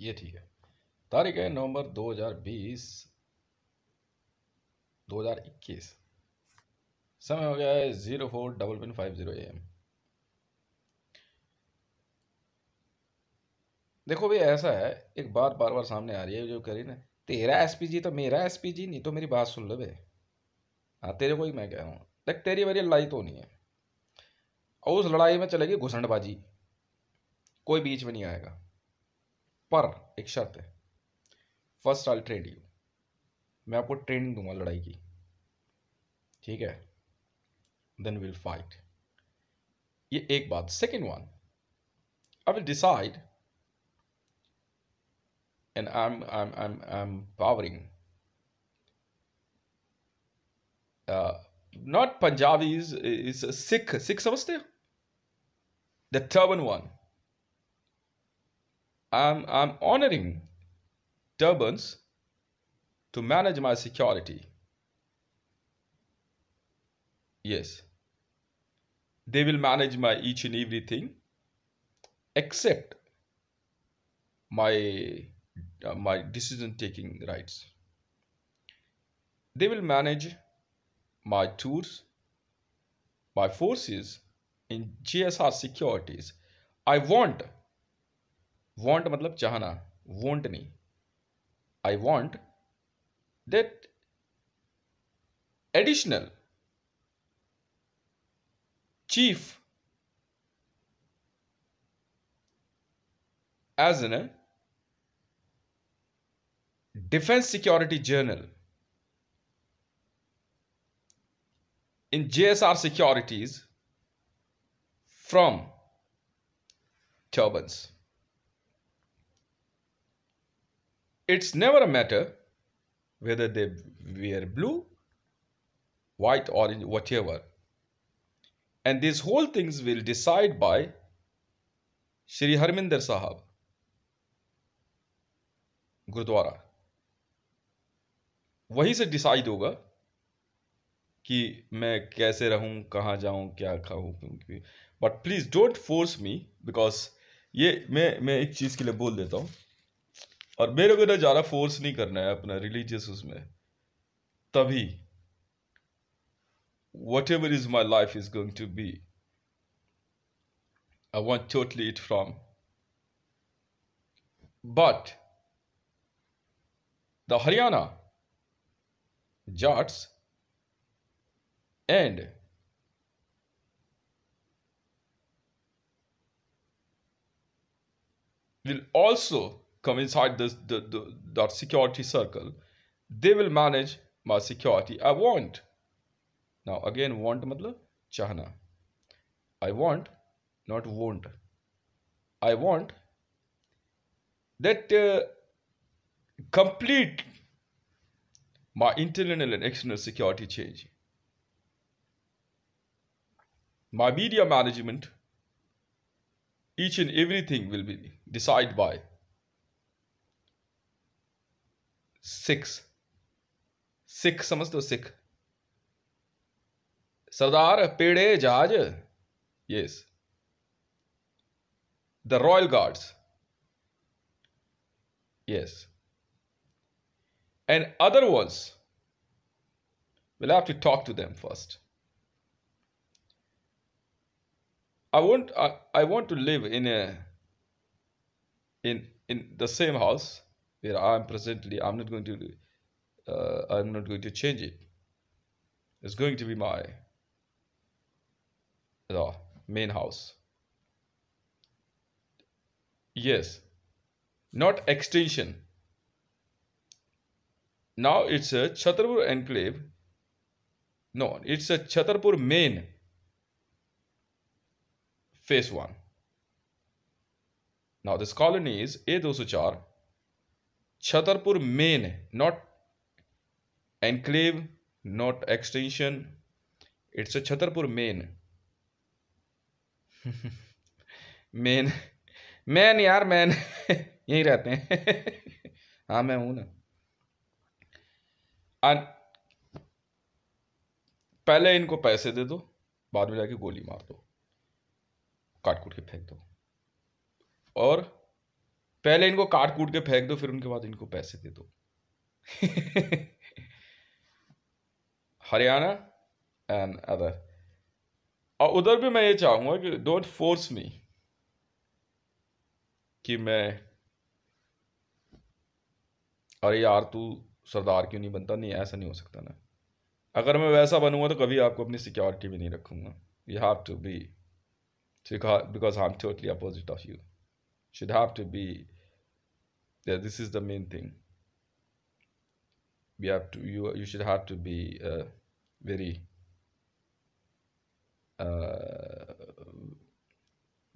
ये ठीक है तारीख है नवंबर 2020 2021 समय हो गया है zero four double pin five zero M देखो भी ऐसा है एक बात बार बार सामने आ रही है जो करी ना तेरा एसपीजी तो मेरा एसपीजी नहीं तो मेरी बात सुन लो हाँ तेरे को ही मैं कह रहा हूँ देख तेरी मेरी लड़ाई तो नहीं है और उस लड़ाई में चलेगी घुसंडबाजी कोई बीच में नहीं आएगा पर एक शर्त है फर्स्ट आल ट्रेड यू मैं आपको ट्रेनिंग दूंगा लड़ाई की ठीक है देन विल फाइट ये एक बात second one I will decide and I am I am I am I am powering not Punjabi is Sikh Sikh समझते हो the turban one I'm, I'm honoring turbans to manage my security. Yes. They will manage my each and everything except my uh, my decision taking rights. They will manage my tours, my forces in GSR securities. I want want मतलब चाहना won't नहीं I want that additional chief as an defence security journal in J S R securities from थ्योबंस It's never a matter whether they wear blue, white, orange, whatever. And these whole things will decide by Shri Harminder Sahab, gurdwara वहीं से decide होगा कि मैं कैसे रहूं कहाँ जाऊं क्या खाऊं but please don't force me because ये मैं मैं एक चीज़ के लिए बोल देता हूँ और मेरे को ना ज़्यादा फोर्स नहीं करना है अपना रिलीजियस उसमें तभी what ever is my life is going to be I want totally it from but the Haryana Jats and will also come inside this the, the, the security circle they will manage my security i want now again want matlab chahna i want not want i want that uh, complete my internal and external security change my media management each and everything will be decided by Six. Sikh समझते हो सिख सरदार पेड़े जाज Yes. The Royal Guards. Yes. and other ones will have to talk to them first i want I, I want to live in a in in the same house where I am presently, I'm not going to, uh, I'm not going to change it. It's going to be my the main house. Yes, not extension. Now it's a Chhatrapur enclave. No, it's a Chhatrapur main phase one. Now this colony is A204 Chhatarpur main है not enclave not extension it's a Chhatarpur main main man यार man यहीं रहते हैं हाँ मैं हूं ना पहले इनको पैसे दे दो बाद में जाके गोली मार दो काट कूट के फेंक दो और पहले इनको काट कूट के फेंक दो फिर उनके बाद इनको पैसे दे दो हरियाणा एंड अदर और उधर भी मैं ये चाहूंगा कि डोंट फोर्स मी कि मैं अरे यार तू सरदार क्यों नहीं बनता नहीं ऐसा नहीं हो सकता ना अगर मैं वैसा बनूंगा तो कभी आपको अपनी सिक्योरिटी भी नहीं रखूंगा you have to be because I am totally opposite of you should have to be that yeah, this is the main thing we have to you you should have to be uh, very uh,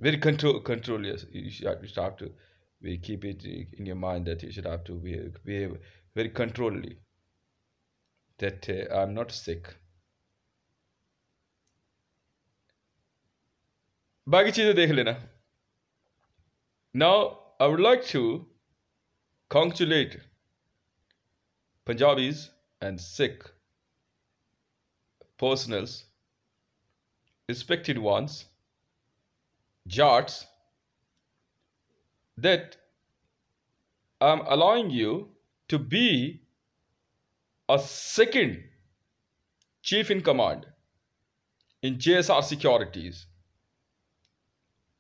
very control control yes you should, you should have to we keep it in your mind that you should have to be behave very controlly. that uh, i'm not sick बाकी चीज़ें देख लेना now, I would like to congratulate Punjabis and Sikh personals, respected ones, jats, that I'm allowing you to be a second chief in command in JSR securities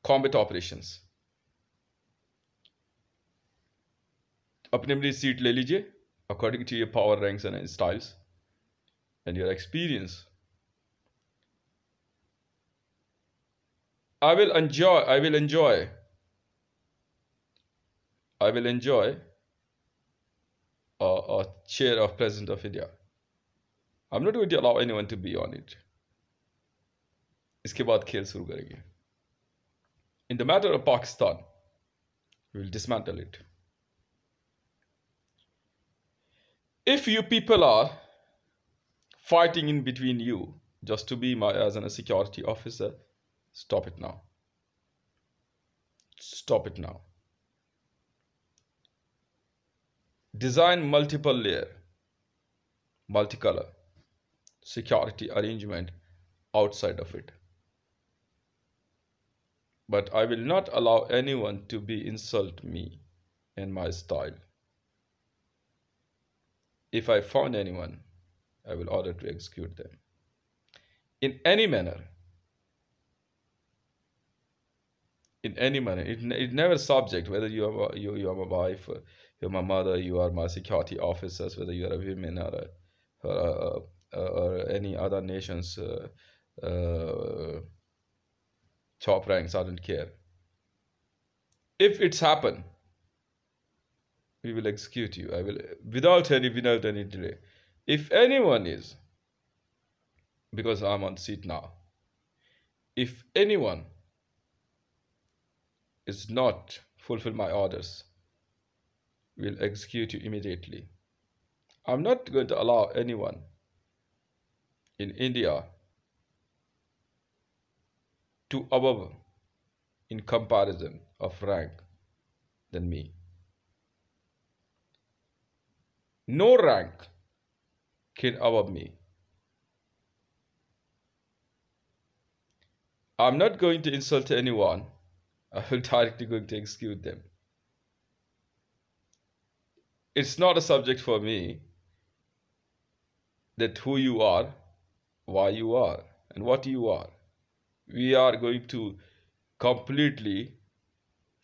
combat operations. अपनी अपनी seat ले लीजिए according to your power ranks and styles and your experience I will enjoy I will enjoy I will enjoy chair of president of India I am not wait allow anyone to be on it इसके बाद खेल शुरू करेंगे in the matter of Pakistan will dismantle it if you people are fighting in between you just to be my as a security officer stop it now stop it now design multiple layer multicolor security arrangement outside of it but i will not allow anyone to be insult me in my style if I found anyone, I will order to execute them. In any manner, in any manner, it, it never subject, whether you are, you, you are my wife, you are my mother, you are my security officers, whether you are a woman or, a, or, a, or any other nation's uh, uh, top ranks, I don't care. If it's happened, we will execute you. I will without any without any delay. If anyone is, because I'm on seat now, if anyone is not fulfill my orders, will execute you immediately. I'm not going to allow anyone in India to above in comparison of rank than me. No rank can above me. I'm not going to insult anyone. I'm directly going to execute them. It's not a subject for me that who you are, why you are, and what you are. We are going to completely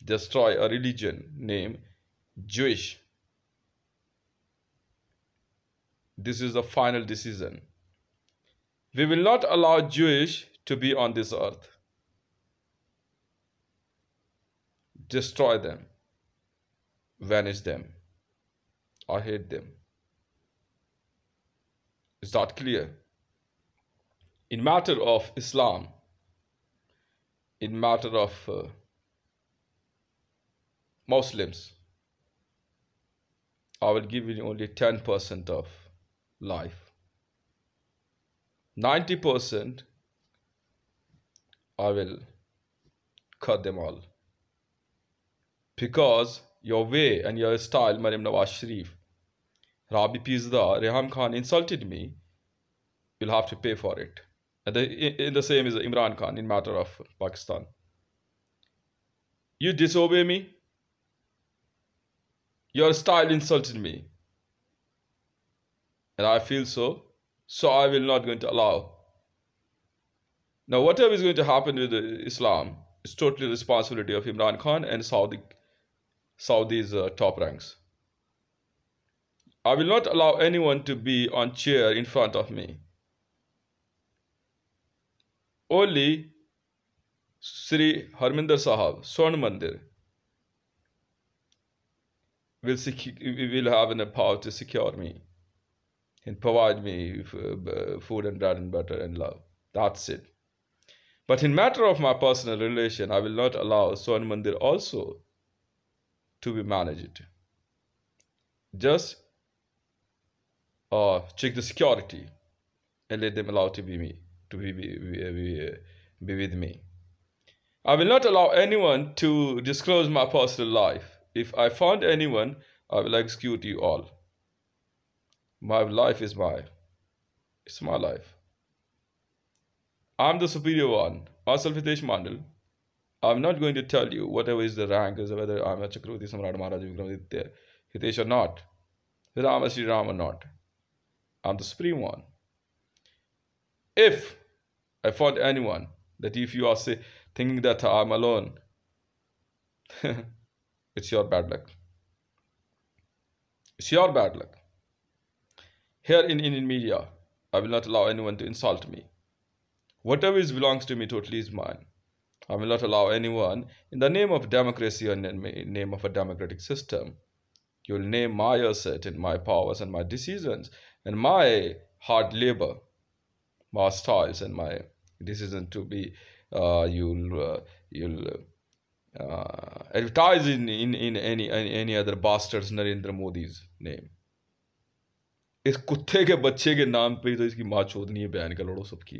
destroy a religion named Jewish This is the final decision. We will not allow Jewish to be on this earth. Destroy them. Vanish them. I hate them. Is that clear? In matter of Islam, in matter of uh, Muslims, I will give you only 10% of life. 90% I will cut them all. Because your way and your style, Maryam Nawaz Sharif, Rabi Pizda, Reham Khan insulted me, you'll have to pay for it. And the, in the same is Imran Khan in matter of Pakistan. You disobey me, your style insulted me and I feel so, so I will not going to allow. Now, whatever is going to happen with Islam is totally responsibility of Imran Khan and Saudi, Saudi's uh, top ranks. I will not allow anyone to be on chair in front of me. Only Sri Harminder Sahab, Swan Mandir, will, will have the power to secure me and provide me uh, food and bread and butter and love. That's it. But in matter of my personal relation, I will not allow Swan Mandir also to be managed. Just uh, check the security and let them allow to be me, to be, be, be, uh, uh, be with me. I will not allow anyone to disclose my personal life. If I find anyone, I will execute you all. My life is my. It's my life. I'm the superior one. Myself Hitesh Mandal. I'm not going to tell you whatever is the rank, is whether I'm a Chakravarti Samrat Maharaj Vikramaditya Hitesh or not, whether I'm Sri Ram or not. I'm the supreme one. If I found anyone that if you are say, thinking that I'm alone, it's your bad luck. It's your bad luck. Here in Indian media, I will not allow anyone to insult me. Whatever is belongs to me totally is mine. I will not allow anyone, in the name of democracy or in the name of a democratic system, you will name my asset and my powers and my decisions and my hard labor, my styles and my decision to be. Uh, you'll uh, you'll uh, advertise in, in in any any other bastard's Narendra Modi's name. इस कुत्ते के बच्चे के नाम पे ही तो इसकी माँ चोदनी है बहन का लड़ो सबकी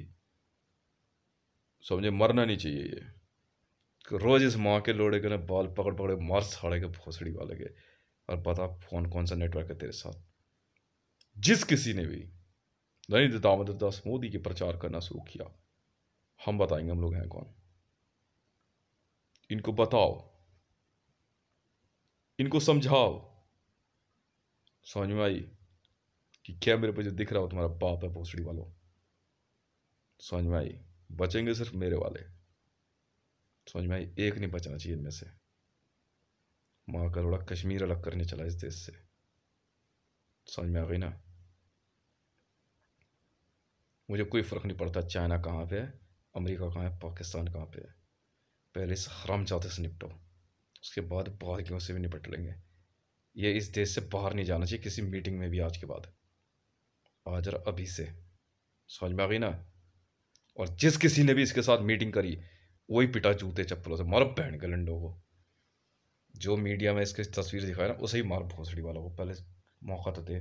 समझे मरना नहीं चाहिए ये रोज इस माँ के लोड़े के ना बाल पकड़ पकड़े मार साड़े के भोसड़ी वाले के और पता फोन कौन सा नेटवर्क है तेरे साथ जिस किसी ने भी नरेंद्र तो दामोदर दास मोदी के प्रचार करना शुरू किया हम बताएंगे हम लोग हैं कौन इनको बताओ इनको समझाओ समझ में आई कि क्या मेरे पे जो दिख रहा हो तुम्हारा पाप है पोस्टड़ी वालों समझ में आई बचेंगे सिर्फ मेरे वाले समझ में आई एक नहीं बचना चाहिए इनमें से माँ करोड़ा कश्मीर अलग करने चला इस देश से समझ में आ गई ना मुझे कोई फ़र्क नहीं पड़ता चाइना कहाँ पे है अमेरिका कहाँ है पाकिस्तान कहाँ पे है पहले इस हराम जाते से निपटो उसके बाद बाहर क्यों से भी निपट लेंगे ये इस देश से बाहर नहीं जाना चाहिए किसी मीटिंग में भी आज के बाद आज अभी से समझ में आ गई ना और जिस किसी ने भी इसके साथ मीटिंग करी वही पिटा जूते चप्पलों से मारो बहन के लंडो को जो मीडिया में इसके तस्वीर दिखाए ना उसे ही मार भोसड़ी वालों को पहले मौका तो दे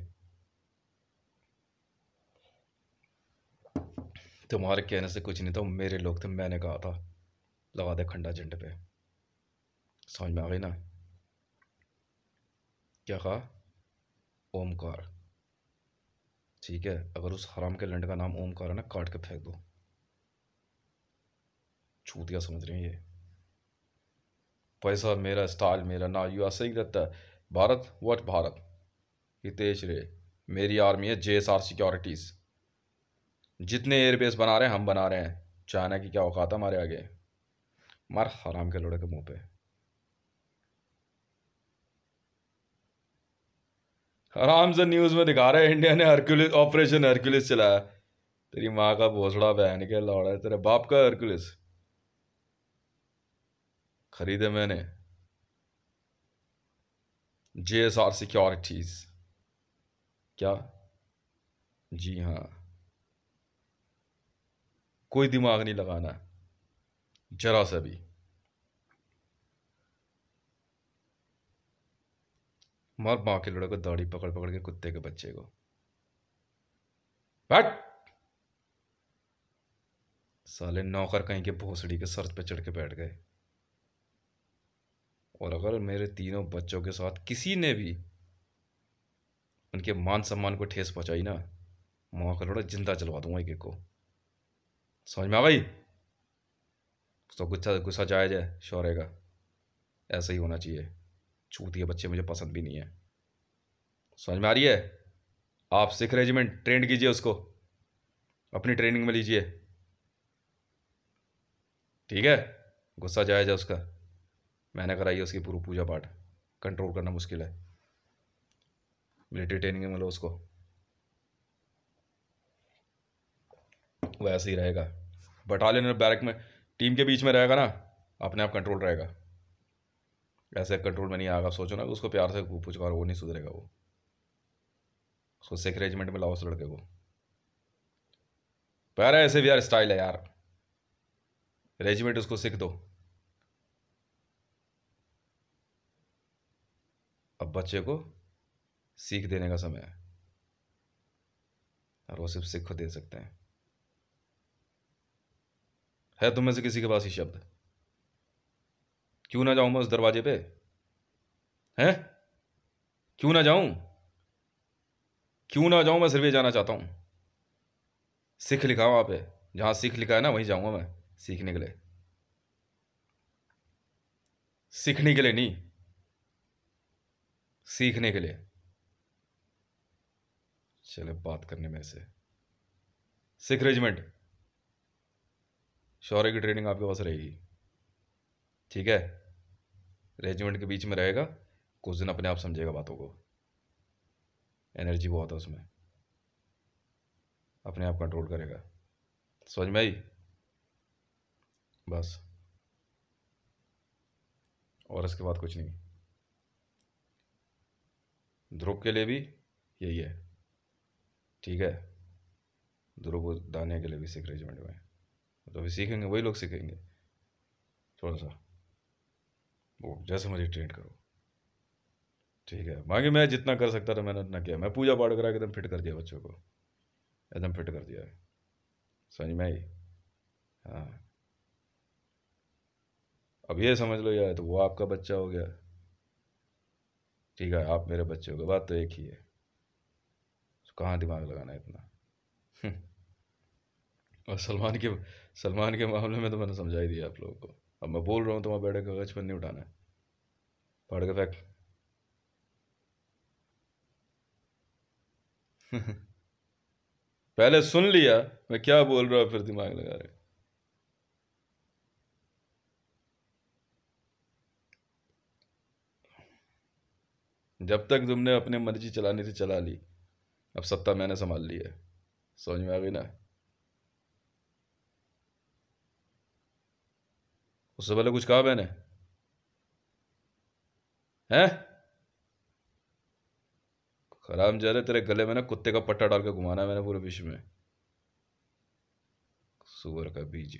तुम्हारे कहने से कुछ नहीं था मेरे लोग थे मैंने कहा था लगा दे खंडा झंडे पे समझ में आ गई ना क्या कहा ओमकार ठीक है अगर उस हराम के लंड का नाम ओमकार है ना काट के फेंक दो छूतिया समझ रहे हैं ये पैसा मेरा स्टाइल मेरा ना यू ऐसा ही रहता है भारत वट भारत हितेश रे मेरी आर्मी है जे एस आर सिक्योरिटीज़ जितने एयरबेस बना रहे हैं हम बना रहे हैं चाइना की क्या औकात है हमारे आगे मार हराम के लड़के के मुंह पे आराम से न्यूज़ में दिखा रहे हैं इंडिया ने हरक्यूलिस ऑपरेशन हरक्यूलिस चलाया तेरी माँ का भोसड़ा बहन के लौड़ा है तेरे बाप का हरक्यूलिस खरीदे मैंने जे एस आर सिक्योरिटीज क्या जी हाँ कोई दिमाग नहीं लगाना जरा सा भी मार बाँव के लड़े को दाढ़ी पकड़ पकड़ के कुत्ते के बच्चे को बैठ साले नौकर कहीं के भोसड़ी के सर पे चढ़ के बैठ गए और अगर मेरे तीनों बच्चों के साथ किसी ने भी उनके मान सम्मान को ठेस पहुंचाई ना माँ का लोड़ा जिंदा चलवा दूंगा एक एक को समझ में आ गई तो गुस्सा गुस्सा जाए जाए शौर्य का ऐसा ही होना चाहिए छूट बच्चे मुझे पसंद भी नहीं है समझ में आ रही है आप सिख रेजिमेंट ट्रेंड कीजिए उसको अपनी ट्रेनिंग में लीजिए ठीक है गुस्सा जायजा उसका मैंने कराई उसकी पूरी पूजा पाठ कंट्रोल करना मुश्किल है मिलिट्री ट्रेनिंग में लो उसको वैसे ही रहेगा बटालियन और बैरक में टीम के बीच में रहेगा ना अपने आप कंट्रोल रहेगा ऐसे कंट्रोल में नहीं आएगा सोचो ना कि उसको प्यार से पुचकारो वो नहीं सुधरेगा वो उसको सिख रेजिमेंट में लाओ उस लड़के को प्यारा ऐसे भी यार स्टाइल है यार रेजिमेंट उसको सिख दो अब बच्चे को सीख देने का समय है और वो सिर्फ सिख दे सकते हैं है तुम में से किसी के पास ही शब्द क्यों ना जाऊं मैं उस दरवाजे पे हैं क्यों ना जाऊं क्यों ना जाऊं मैं सिर्फ ये जाना चाहता हूं सिख लिखा वहां पे जहां सिख लिखा है ना वहीं जाऊंगा मैं सीखने के लिए सीखने के लिए नहीं सीखने के लिए चले बात करने में से सिख रेजिमेंट शौर्य की ट्रेनिंग आपके पास रहेगी ठीक है रेजिमेंट के बीच में रहेगा कुछ दिन अपने आप समझेगा बातों को एनर्जी बहुत है उसमें अपने आप कंट्रोल करेगा समझ में आई बस और इसके बाद कुछ नहीं ध्रुव के लिए भी यही है ठीक है ध्रुव दाने के लिए भी सीख रेजिमेंट में तो अभी सीखेंगे वही लोग सीखेंगे थोड़ा सा वो जैसे मुझे ट्रीट करो ठीक है बाकी मैं जितना कर सकता था मैंने उतना किया मैं पूजा पाठ करा एकदम फिट कर दिया बच्चों को एकदम फिट कर दिया समझ में आई हाँ अब ये समझ लो यार तो वो आपका बच्चा हो गया ठीक है आप मेरे बच्चे हो गए बात तो एक ही है तो कहाँ दिमाग लगाना है इतना हम्म। और सलमान के सलमान के मामले में तो मैंने समझा ही दिया आप लोगों को अब मैं बोल रहा हूँ तो वहाँ बैठे कागज पर नहीं उठाना है पढ़ के फेंक पहले सुन लिया मैं क्या बोल रहा हूँ फिर दिमाग लगा रहे जब तक तुमने अपनी मर्जी चलानी थी चला ली अब सत्ता मैंने संभाल ली है समझ में आ गई ना उससे पहले कुछ कहा मैंने हैं खराब जा रहे तेरे गले में ना कुत्ते का पट्टा डाल के घुमाना है मैंने पूरे विश्व में सुअर का बीज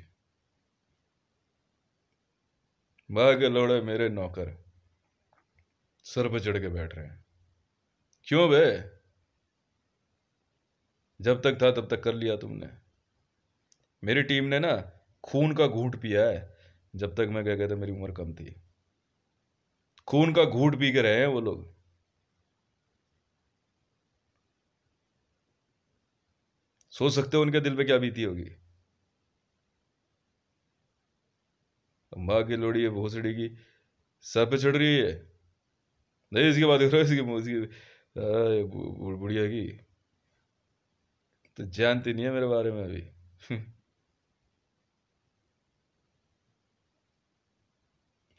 भाग्य लौड़े मेरे नौकर सर पर चढ़ के बैठ रहे हैं क्यों बे जब तक था तब तक कर लिया तुमने मेरी टीम ने ना खून का घूट पिया है जब तक मैं क्या था मेरी उम्र कम थी खून का घूट पी के रहे हैं वो लोग सोच सकते हो उनके दिल पे क्या बीती होगी अम्बा की लोड़ी है भोसड़ी की सर पे चढ़ रही है नहीं इसके बाद इसकी इसकी बुढ़िया की तो जानती नहीं है मेरे बारे में अभी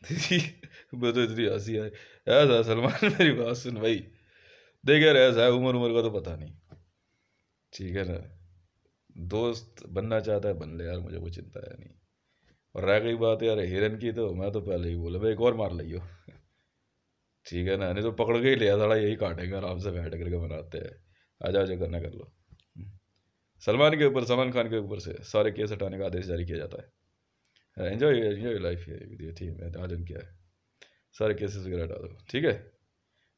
मैं तो इतनी हंसी आई ऐसा सलमान मेरी बात सुन भाई देखे यार ऐसा है उम्र उम्र का तो पता नहीं ठीक है ना दोस्त बनना चाहता है बन ले यार मुझे कोई चिंता है नहीं और रह गई बात यार हिरन की तो मैं तो पहले ही बोला भाई एक और मार लियो ठीक है ना नहीं तो पकड़ के ही लिया था यही काटेंगे आराम से बैठ करके बनाते हैं आ जाओ जो करना कर लो सलमान के ऊपर सलमान खान के ऊपर से सारे केस हटाने का आदेश जारी किया जाता है एंजॉय एंजॉय लाइफ है विद योर टीम आर्जन क्या है सारे केसेस वगैरह डालो ठीक है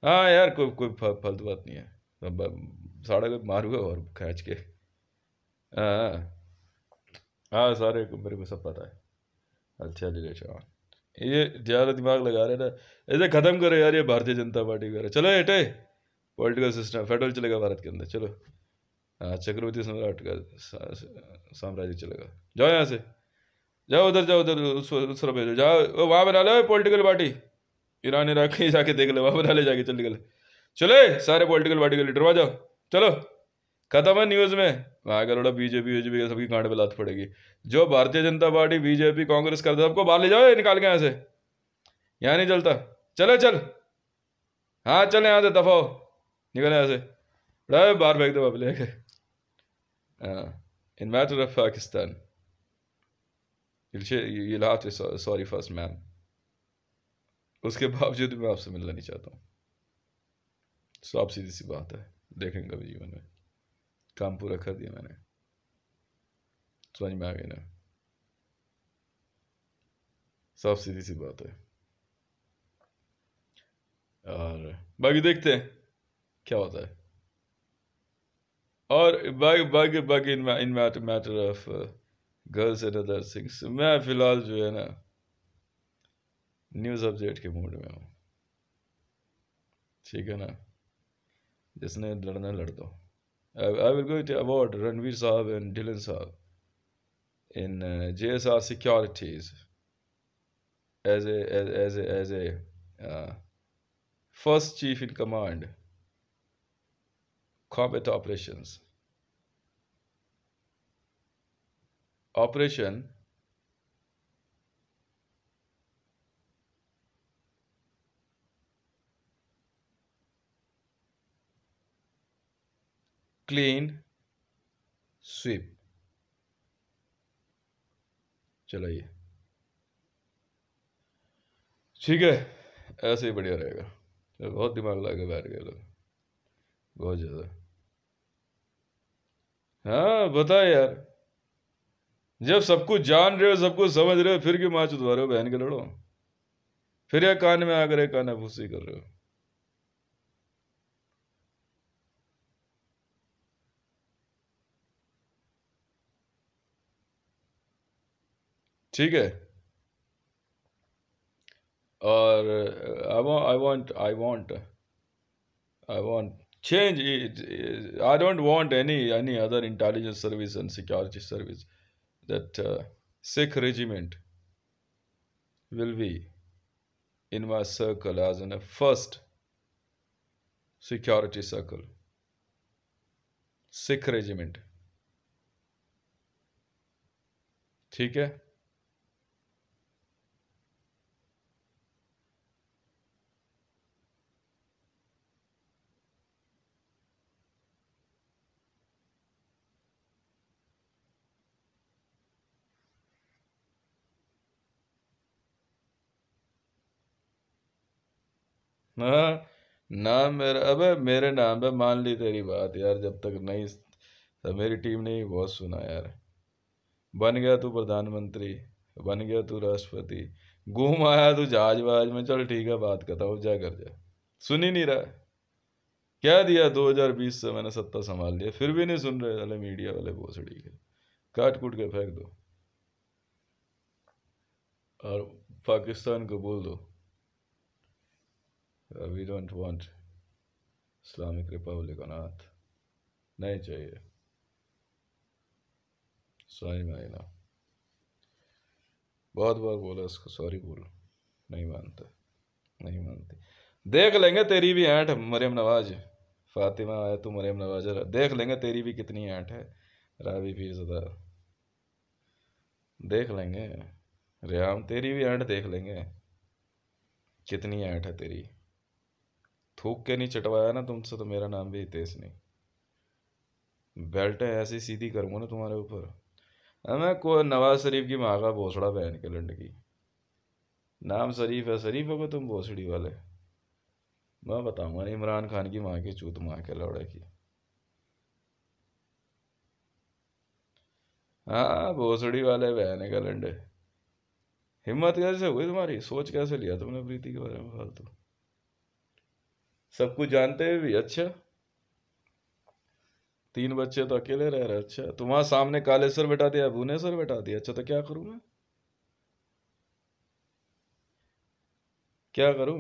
हाँ यार कोई कोई फालतू बात नहीं है साढ़े को मारूंगा और खींच के हाँ हाँ, हाँ सारे मेरे को सब पता है अच्छा अच्छा ये ज़्यादा दिमाग लगा रहे ना ऐसे ख़त्म करो यार ये भारतीय जनता पार्टी वगैरह चलो हटे पॉलिटिकल सिस्टम फेडरल चलेगा भारत के अंदर चलो हाँ चक्रवर्ती सम्राट का साम्राज्य चलेगा जाओ यहाँ से जाओ उधर जाओ उधर उस तरफ भेजो जाओ वहाँ बना लो पॉलिटिकल पार्टी ईरान ईरान कहीं जाके देख लो वहाँ बना ले जाके चल निकले चले सारे पॉलिटिकल पार्टी के लीडर वहाँ जाओ चलो खत्म है न्यूज़ में वहाँ का लोड़ा बीजेपी बीजेपी का सबकी कांड पे लात पड़ेगी जो भारतीय जनता पार्टी बीजेपी कांग्रेस करता सबको बाहर ले जाओ निकाल के यहाँ से यहाँ नहीं चलता चले चल हाँ चले यहाँ से दफाओ निकल यहाँ से बाहर फेंक दो वापस लेके हाँ इन मैटर तो of Pakistan you have to sorry first ma'am उसके बावजूद भी मैं आपसे मिलना नहीं चाहता हूँ सो आप सीधी सी बात है देखेंगे कभी जीवन में काम पूरा कर दिया मैंने समझ में आ गई ना सब सीधी सी बात है और बाकी देखते हैं क्या होता है और बाकी बाकी बाकी in matter matter of girls and other things मैं फ़िलहाल जो है ना न्यूज़ अपडेट के मूड में हूँ ठीक है ना जिसने लड़ना लड़ दो I will go to award Ranveer sahab and Dhillon sahab in J S R securities as as as as a uh, first chief in command operation clean sweep चलाइए ठीक है ऐसे ही बढ़िया रहेगा तो बहुत दिमाग लगा बैठ गए लोग बहुत ज़्यादा हाँ बता यार जब सब कुछ जान रहे हो सब कुछ समझ रहे हो फिर क्यों माँ चुतवा रहे हो बहन के लड़ो फिर यह कान में आकर एक काना फूसी कर रहे हो ठीक है और I want I want I want change I don't want any any other intelligence service and security service that uh, Sikh regiment will be in my circle as in a first security circle. Sikh regiment. ठीक है ना नाम मेरा अबे मेरे नाम पे मान ली तेरी बात यार जब तक नहीं तो मेरी टीम ने ही बहुत सुना यार बन गया तू प्रधानमंत्री बन गया तू राष्ट्रपति घूम आया तू जहाज वहाज में चल ठीक है बात करता हूँ जा कर जा सुन ही नहीं रहा क्या दिया 2020 से मैंने सत्ता संभाल लिया फिर भी नहीं सुन रहे अले मीडिया वाले भोसड़ी के काट कूट के फेंक दो और पाकिस्तान को बोल दो we don't want Islamic republic Republic on नहीं चाहिए सॉरी मानना बहुत बार बोला इसको सॉरी बोलो नहीं मानता नहीं मानती देख लेंगे तेरी भी ऐंठ मरियम नवाज फातिमा आया तू तो मरीम नवाज देख लेंगे तेरी भी कितनी ऐंठ है रावी फीसदा देख लेंगे रेयाम तेरी भी ऐंठ देख लेंगे कितनी ऐंठ है तेरी थूक के नहीं चटवाया ना तुमसे तो मेरा नाम भी हितेश नहीं बेल्ट ऐसी सीधी करूँगा ना तुम्हारे ऊपर हाँ, मैं को नवाज शरीफ की माँ का भोसड़ा पहन के लंडकी नाम शरीफ है शरीफ हो तुम भोसड़ी वाले मैं बताऊंगा नहीं इमरान खान की माँ की चूत माँ के लौड़े की हाँ भोसड़ी वाले बहन है लंडे हिम्मत कैसे हुई तुम्हारी सोच कैसे लिया तुमने प्रीति के बारे में फालतू सब कुछ जानते हुए भी अच्छा तीन बच्चे तो अकेले रह रहे अच्छा तो वहां सामने सर बैठा दिया भुवनेश्वर बैठा दिया अच्छा तो क्या करूं मैं क्या करू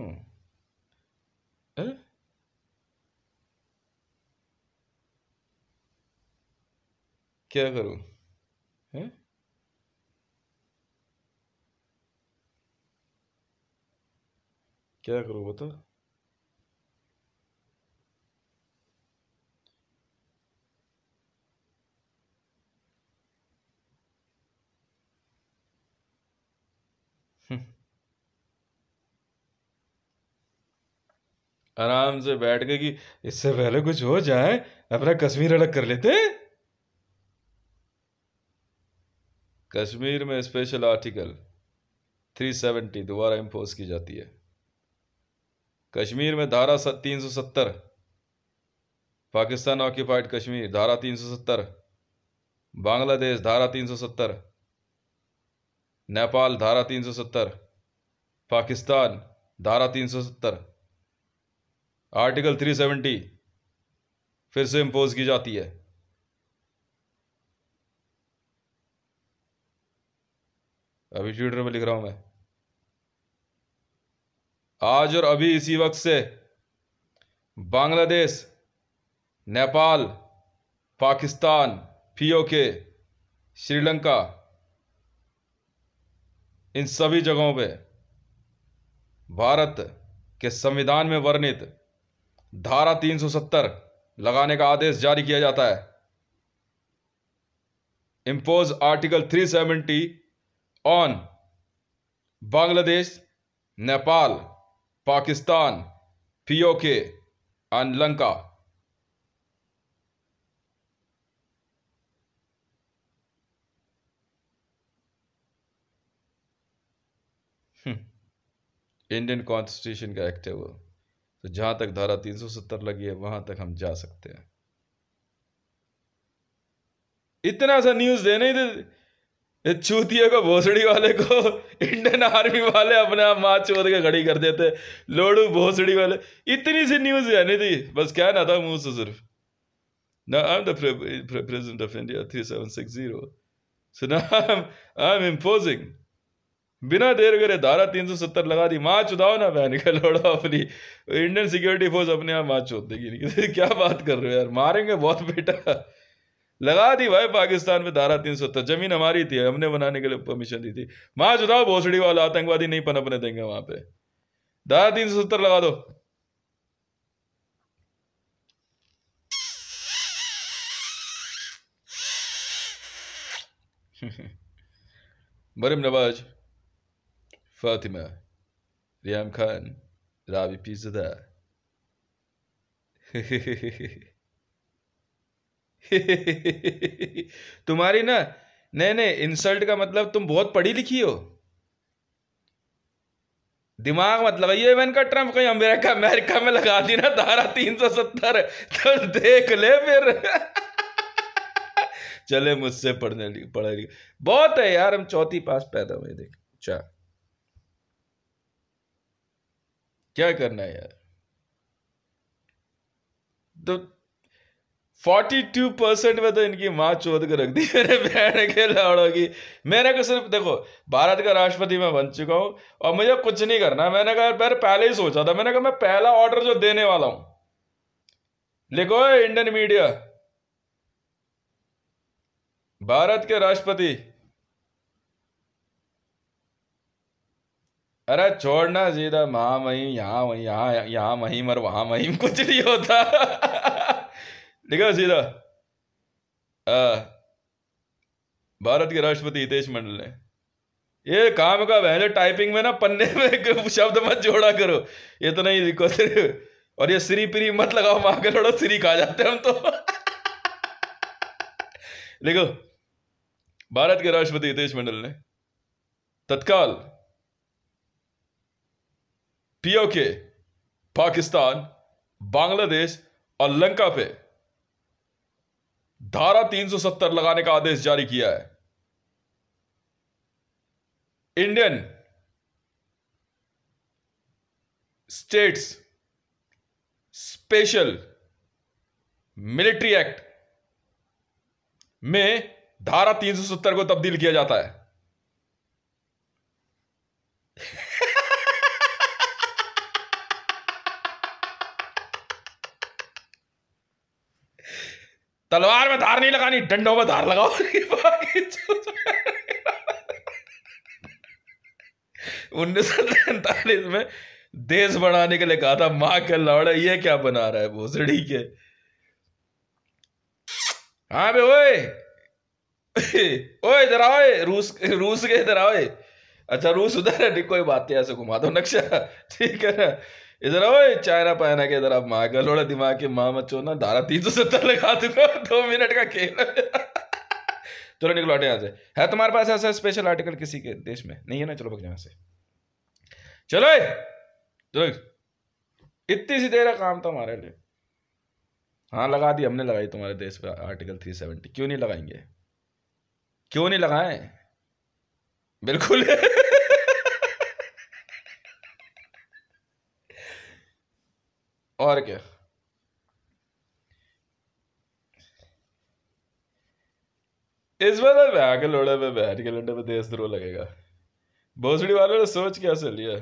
क्या करूं क्या करूँ बता आराम से बैठ गए कि इससे पहले कुछ हो जाए अपना कश्मीर अलग कर लेते कश्मीर में स्पेशल आर्टिकल 370 दोबारा इम्पोज की जाती है कश्मीर में धारा तीन सौ सत्तर पाकिस्तान ऑक्यूपाइड कश्मीर धारा तीन सौ सत्तर बांग्लादेश धारा तीन सौ सत्तर नेपाल धारा तीन सौ सत्तर पाकिस्तान धारा तीन सौ सत्तर आर्टिकल 370 फिर से इम्पोज की जाती है अभी ट्विटर पर लिख रहा हूं मैं आज और अभी इसी वक्त से बांग्लादेश नेपाल पाकिस्तान पीओके श्रीलंका इन सभी जगहों पे भारत के संविधान में वर्णित धारा 370 लगाने का आदेश जारी किया जाता है impose article 370 on Bangladesh Nepal Pakistan POK and Lanka Indian constitution का एक्ट है वो तो जहाँ तक धारा 370 लगी है वहां तक हम जा सकते हैं इतना सा न्यूज़ देने ही दे चूतिया को भोसड़ी वाले को इंडियन आर्मी वाले अपने आप माँ चोद के खड़ी कर देते लोडू भोसड़ी वाले इतनी सी न्यूज़ यानी थी बस क्या ना था मुंह से सिर्फ ना I am pre- pre- president of India 3760. So now I am imposing बिना देर करे धारा तीन सौ सत्तर लगा दी माँ चुदाओ ना बहन का लौड़ा अपनी इंडियन सिक्योरिटी फोर्स अपने आप माँ चोत देगी क्या बात कर रहे हो यार मारेंगे बहुत बेटा लगा दी भाई पाकिस्तान में धारा तीन सौ सत्तर जमीन हमारी थी हमने बनाने के लिए परमिशन दी थी माँ चुदाओ भोसड़ी वाला आतंकवादी नहीं पनपने देंगे वहां पे धारा तीन सौ सत्तर लगा दो बरम Nawaz Fatima, Riyam Khan, Rabi Pizzada. तुम्हारी ना नहीं नहीं इंसल्ट का मतलब तुम बहुत पढ़ी लिखी हो दिमाग मतलब ये इवन का ट्रंप कहीं अमेरिका अमेरिका में लगा दी ना धारा तीन सौ सत्तर तो देख ले फिर चले मुझसे पढ़ने पढ़ा बहुत है यार हम चौथी पास पैदा हुए देख चार क्या करना है यार तो फोर्टी टू परसेंट में तो इनकी माँ चोद कर रख दी मेरे बहन के लाड़ों की मैंने कहा सिर्फ देखो भारत का राष्ट्रपति मैं बन चुका हूँ और मुझे कुछ नहीं करना मैंने कहा मैंने पहले ही सोचा था मैंने कहा मैं पहला ऑर्डर जो देने वाला हूं लिखो इंडियन मीडिया भारत के राष्ट्रपति अरे छोड़ना सीधा महा महीम यहाँ वहीं यहाँ यहाँ महिम और वहाँ महीम कुछ नहीं होता लिखो सीधा भारत के राष्ट्रपति हितेश मंडल ने ये काम का बहन टाइपिंग में ना पन्ने में शब्द मत जोड़ा करो ये तो नहीं लिखो सिर्फ और ये श्री प्री मत लगाओ मां के लड़ो श्री खा जाते हम तो लिखो भारत के राष्ट्रपति हितेश मंडल ने तत्काल पीओके पाकिस्तान बांग्लादेश और लंका पे धारा 370 लगाने का आदेश जारी किया है Indian states special military act में धारा 370 को तब्दील किया जाता है तलवार में धार नहीं लगानी डंडों में धार लगाओ उन्नीस सौ तैतालीस में देश बनाने के लिए कहा था माँ के लौड़े ये क्या बना रहा है भोसड़ी के हाँ बे ओए ओए इधर आओ रूस रूस के इधर आओ अच्छा रूस उधर है कोई बात है ऐसे घुमा दो नक्शा ठीक है ना इधर ओए चाइना पायना के इधर अब माँ का लोड़ा दिमाग के माँ मचो ना धारा तीन सौ सत्तर लगा दूंगा दो मिनट का खेल चलो निकलो हटे यहाँ से है तुम्हारे पास ऐसा स्पेशल आर्टिकल किसी के देश में नहीं है ना चलो भग यहाँ से चलो चलो इतनी सी देर काम था हमारे लिए हाँ लगा दी हमने लगाई तुम्हारे देश का आर्टिकल थ्री सेवेंटी क्यों नहीं लगाएंगे क्यों नहीं लगाए बिल्कुल और क्या इस बार मैं के लोड़े में बैठ के लोड़े में देश द्रोह लगेगा भोसड़ी वालों ने सोच क्या से लिया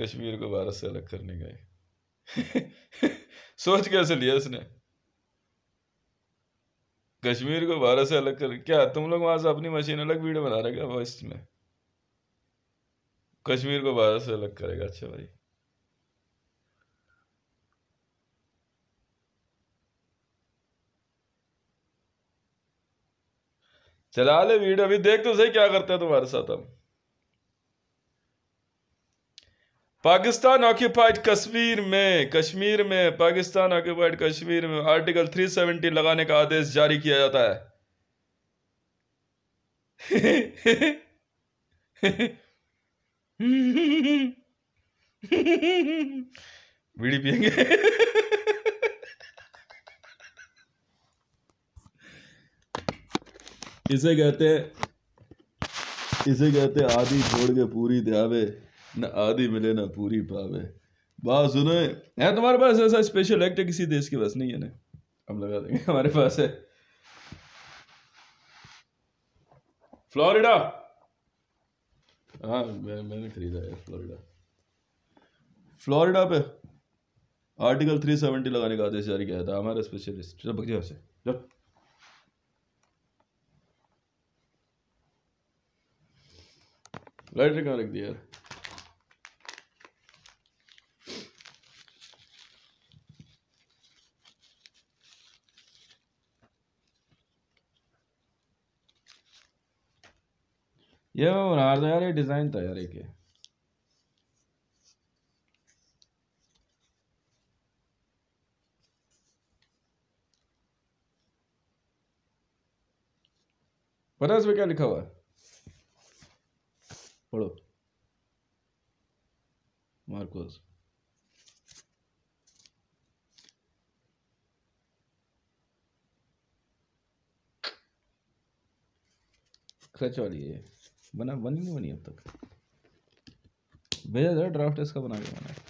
कश्मीर को भारत से अलग करने का सोच कैसे लिया इसने कश्मीर को भारत से अलग कर क्या तुम लोग वहां से अपनी मशीन अलग वीडियो बना रहे क्या वॉइस में कश्मीर को भारत से अलग करेगा अच्छा भाई चला ले वीडियो अभी देख तो सही क्या करते हैं तुम्हारे साथ हम पाकिस्तान ऑक्यूपाइड कश्मीर में कश्मीर में पाकिस्तान ऑक्यूपाइड कश्मीर में आर्टिकल 370 लगाने का आदेश जारी किया जाता है बीड़ी पियेंगे इसे कहते हैं इसे कहते हैं आधी छोड़ के पूरी दयावे न आधी मिले ना पूरी पावे बात सुनो है तुम्हारे पास ऐसा स्पेशल एक्ट है किसी देश के पास नहीं है ना हम लगा देंगे हमारे पास है फ्लोरिडा हाँ मैं, मैंने खरीदा है फ्लोरिडा फ्लोरिडा पे आर्टिकल 370 लगाने का आदेश जारी किया था हमारे स्पेशलिस्ट जब से जब लाइटर कहाँ रख दिया यार ये होनार था यार ये डिज़ाइन था यार एक पता है इसमें क्या लिखा हुआ है पढ़ो मार्कोस सच वाली है बना बनी नहीं बनी अब तक भेजा जरा ड्राफ्ट इसका बना के बना